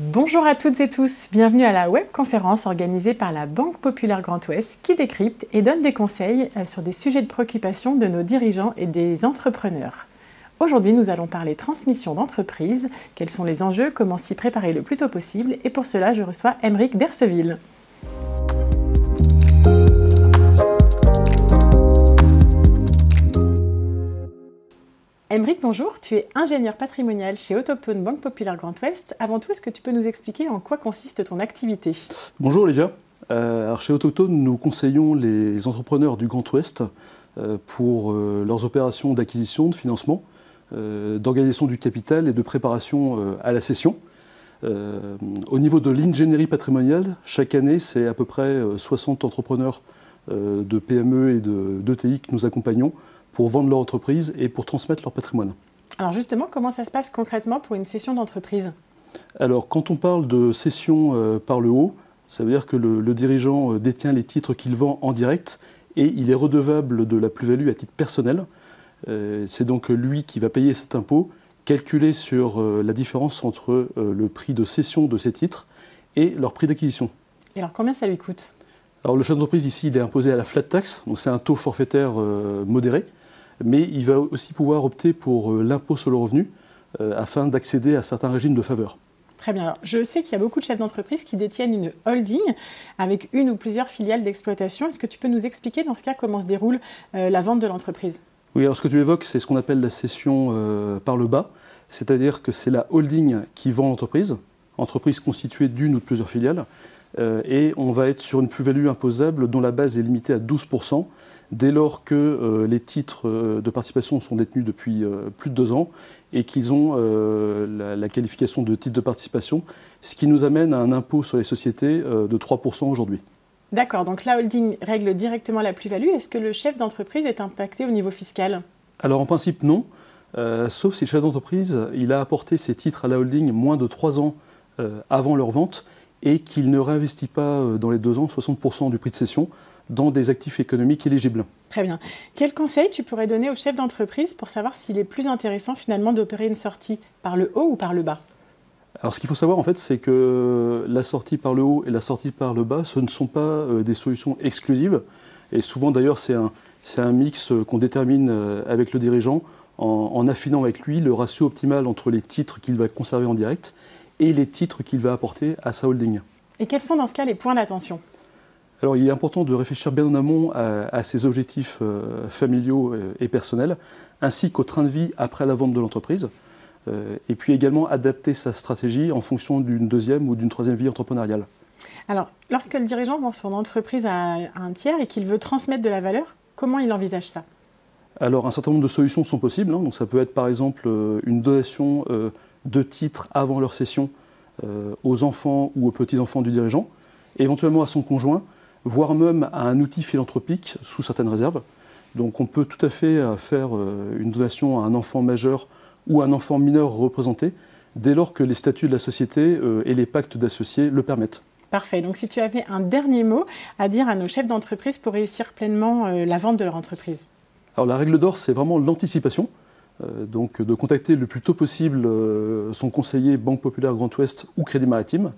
Bonjour à toutes et tous, bienvenue à la webconférence organisée par la Banque Populaire Grand Ouest qui décrypte et donne des conseils euh, sur des sujets de préoccupation de nos dirigeants et des entrepreneurs. Aujourd'hui, nous allons parler transmission d'entreprise, quels sont les enjeux, comment s'y préparer le plus tôt possible et pour cela, je reçois Émeric Derceville. Emeric, bonjour, tu es ingénieur patrimonial chez Autochtone Banque Populaire Grand Ouest. Avant tout, est-ce que tu peux nous expliquer en quoi consiste ton activité Bonjour Olivia. Euh, chez Autochtone, nous conseillons les entrepreneurs du Grand Ouest euh, pour euh, leurs opérations d'acquisition, de financement, d'organisation du capital et de préparation à la cession. au niveau de l'ingénierie patrimoniale, chaque année, c'est à peu près 60 entrepreneurs de PME et de d'ETI que nous accompagnons pour vendre leur entreprise et pour transmettre leur patrimoine. Alors justement, comment ça se passe concrètement pour une cession d'entreprise Alors quand on parle de cession euh, par le haut, ça veut dire que le, dirigeant euh, détient les titres qu'il vend en direct et il est redevable de la plus-value à titre personnel. Euh, c'est donc lui qui va payer cet impôt, calculé sur la différence entre le prix de cession de ces titres et leur prix d'acquisition. Et alors combien ça lui coûte alors le chef d'entreprise ici, il est imposé à la flat tax, donc c'est un taux forfaitaire euh, modéré, mais il va aussi pouvoir opter pour euh, l'impôt sur le revenu euh, afin d'accéder à certains régimes de faveur. Très bien. je sais qu'il y a beaucoup de chefs d'entreprise qui détiennent une holding avec une ou plusieurs filiales d'exploitation. Est-ce que tu peux nous expliquer dans ce cas comment se déroule la vente de l'entreprise Oui, alors ce que tu évoques, c'est ce qu'on appelle la cession par le bas, c'est-à-dire que c'est la holding qui vend l'entreprise, entreprise constituée d'une ou de plusieurs filiales, euh, et on va être sur une plus-value imposable dont la base est limitée à 12%, dès lors que euh, les titres euh, de participation sont détenus depuis plus de deux ans et qu'ils ont la, qualification de titre de participation, ce qui nous amène à un impôt sur les sociétés de 3% aujourd'hui. D'accord, donc la holding règle directement la plus-value. Est-ce que le chef d'entreprise est impacté au niveau fiscal Alors en principe non, sauf si le chef d'entreprise a apporté ses titres à la holding moins de trois ans avant leur vente et qu'il ne réinvestit pas euh, dans les deux ans 60% du prix de cession dans des actifs économiques éligibles. Très bien. Quel conseil tu pourrais donner au chef d'entreprise pour savoir s'il est plus intéressant finalement d'opérer une sortie par le haut ou par le bas alors ce qu'il faut savoir en fait, c'est que la sortie par le haut et la sortie par le bas, ce ne sont pas euh, des solutions exclusives. Et souvent d'ailleurs, c'est un, un, mix euh, qu'on détermine avec le dirigeant en, en affinant avec lui le ratio optimal entre les titres qu'il va conserver en direct et les titres qu'il va apporter à sa holding. Et quels sont dans ce cas les points d'attention alors il est important de réfléchir bien en amont à, ses objectifs euh, familiaux euh, et personnels, ainsi qu'au train de vie après la vente de l'entreprise, euh, et puis également adapter sa stratégie en fonction d'une deuxième ou d'une troisième vie entrepreneuriale. Alors lorsque le dirigeant vend son entreprise à un tiers et qu'il veut transmettre de la valeur, comment il envisage ça alors un certain nombre de solutions sont possibles. Hein. Donc, ça peut être par exemple euh, une donation euh, de titres avant leur session euh, aux enfants ou aux petits-enfants du dirigeant, éventuellement à son conjoint, voire même à un outil philanthropique sous certaines réserves. Donc on peut tout à fait faire une donation à un enfant majeur ou un enfant mineur représenté, dès lors que les statuts de la société et les pactes d'associés le permettent. Parfait. Donc si tu avais un dernier mot à dire à nos chefs d'entreprise pour réussir pleinement la vente de leur entreprise alors la règle d'or, c'est vraiment l'anticipation. Euh, donc de contacter le plus tôt possible euh, son conseiller Banque Populaire Grand Ouest ou Crédit Maritime.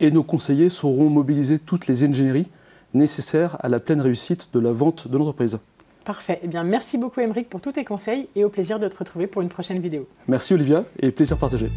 Et nos conseillers sauront mobiliser toutes les ingénieries nécessaires à la pleine réussite de la vente de l'entreprise. Parfait. Eh bien, merci beaucoup, Émeric, pour tous tes conseils et au plaisir de te retrouver pour une prochaine vidéo. Merci, Olivia, et plaisir partagé.